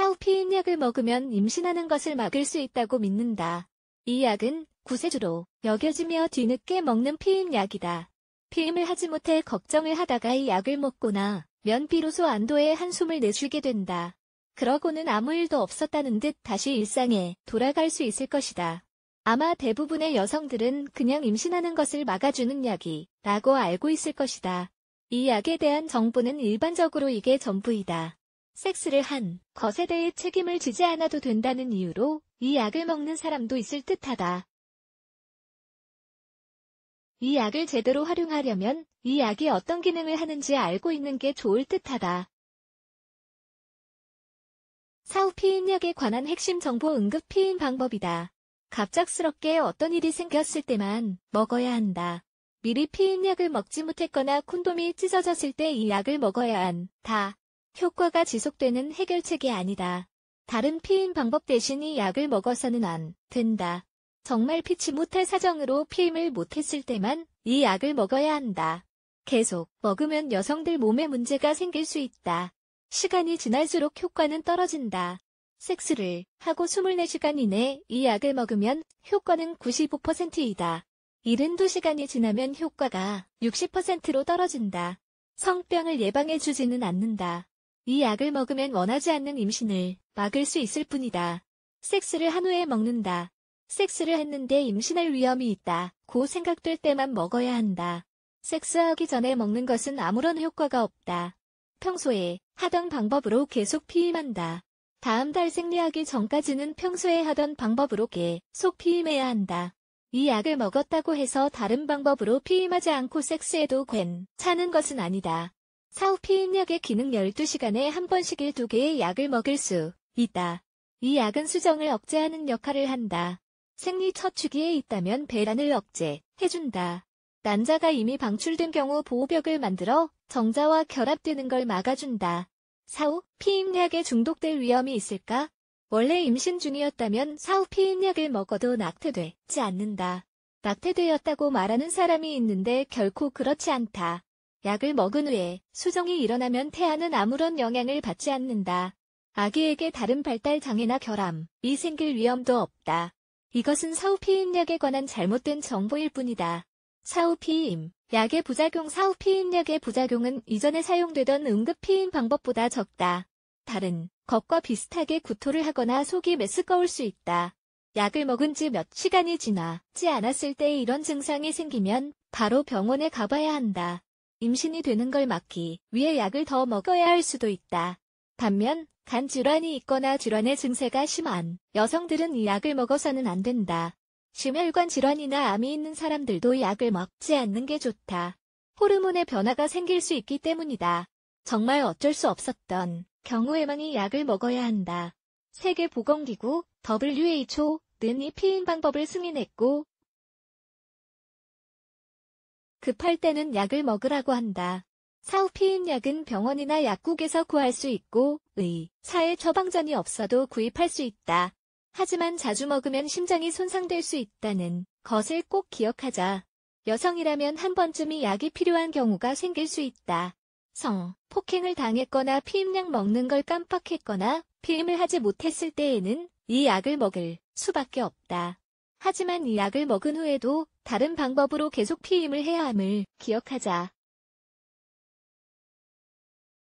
사우피임 약을 먹으면 임신하는 것을 막을 수 있다고 믿는다. 이 약은 구세주로 여겨지며 뒤늦게 먹는 피임 약이다. 피임을 하지 못해 걱정을 하다가 이 약을 먹거나 면 비로소 안도의 한숨을 내쉬게 된다. 그러고는 아무 일도 없었다는 듯 다시 일상에 돌아갈 수 있을 것이다. 아마 대부분의 여성들은 그냥 임신하는 것을 막아주는 약이 라고 알고 있을 것이다. 이 약에 대한 정보는 일반적으로 이게 전부이다. 섹스를 한 것에 대해 책임을 지지 않아도 된다는 이유로 이 약을 먹는 사람도 있을 듯하다. 이 약을 제대로 활용하려면 이 약이 어떤 기능을 하는지 알고 있는 게 좋을 듯하다. 사후 피임약에 관한 핵심 정보 응급 피임 방법이다. 갑작스럽게 어떤 일이 생겼을 때만 먹어야 한다. 미리 피임약을 먹지 못했거나 콘돔이 찢어졌을 때 이 약을 먹어야 한다. 효과가 지속되는 해결책이 아니다. 다른 피임 방법 대신 이 약을 먹어서는 안 된다. 정말 피치 못할 사정으로 피임을 못했을 때만 이 약을 먹어야 한다. 계속 먹으면 여성들 몸에 문제가 생길 수 있다. 시간이 지날수록 효과는 떨어진다. 섹스를 하고 24시간 이내 이 약을 먹으면 효과는 95%이다. 72시간이 지나면 효과가 60%로 떨어진다. 성병을 예방해 주지는 않는다. 이 약을 먹으면 원하지 않는 임신을 막을 수 있을 뿐이다. 섹스를 한 후에 먹는다. 섹스를 했는데 임신할 위험이 있다. 고 생각될 때만 먹어야 한다. 섹스하기 전에 먹는 것은 아무런 효과가 없다. 평소에 하던 방법으로 계속 피임한다. 다음 달 생리하기 전까지는 평소에 하던 방법으로 계속 피임해야 한다. 이 약을 먹었다고 해서 다른 방법으로 피임하지 않고 섹스해도 괜찮은 것은 아니다. 사후피임약의 기능 12시간에 한 번씩일 2개의 약을 먹을 수 있다. 이 약은 수정을 억제하는 역할을 한다. 생리 첫 주기에 있다면 배란을 억제해준다. 난자가 이미 방출된 경우 보호벽을 만들어 정자와 결합되는 걸 막아준다. 사후 피임약에 중독될 위험이 있을까? 원래 임신 중이었다면 사후 피임약을 먹어도 낙태되지 않는다. 낙태되었다고 말하는 사람이 있는데 결코 그렇지 않다. 약을 먹은 후에 수정이 일어나면 태아는 아무런 영향을 받지 않는다. 아기에게 다른 발달 장애나 결함이 생길 위험도 없다. 이것은 사후피임약에 관한 잘못된 정보일 뿐이다. 사후피임 약의 부작용 사후피임 약의 부작용은 이전에 사용되던 응급피임 방법보다 적다. 다른 것과 비슷하게 구토를 하거나 속이 메스꺼울 수 있다. 약을 먹은 지 몇 시간이 지나지 않았을 때 이런 증상이 생기면 바로 병원에 가봐야 한다. 임신이 되는 걸 막기 위해 약을 더 먹어야 할 수도 있다. 반면 간 질환이 있거나 질환의 증세가 심한 여성들은 이 약을 먹어서는 안 된다. 심혈관 질환이나 암이 있는 사람들도 약을 먹지 않는 게 좋다. 호르몬의 변화가 생길 수 있기 때문이다. 정말 어쩔 수 없었던 경우에만이 약을 먹어야 한다. 세계보건기구 WHO는 이 피임 방법을 승인했고 급할 때는 약을 먹으라고 한다. 사후피임약은 병원이나 약국에서 구할 수 있고 의사의 처방전이 없어도 구입할 수 있다. 하지만 자주 먹으면 심장이 손상될 수 있다는 것을 꼭 기억하자. 여성이라면 한 번쯤이 약이 필요한 경우가 생길 수 있다. 성, 폭행을 당했거나 피임약 먹는 걸 깜빡했거나 피임을 하지 못했을 때에는 이 약을 먹을 수밖에 없다. 하지만 이 약을 먹은 후에도 다른 방법으로 계속 피임을 해야 함을 기억하자.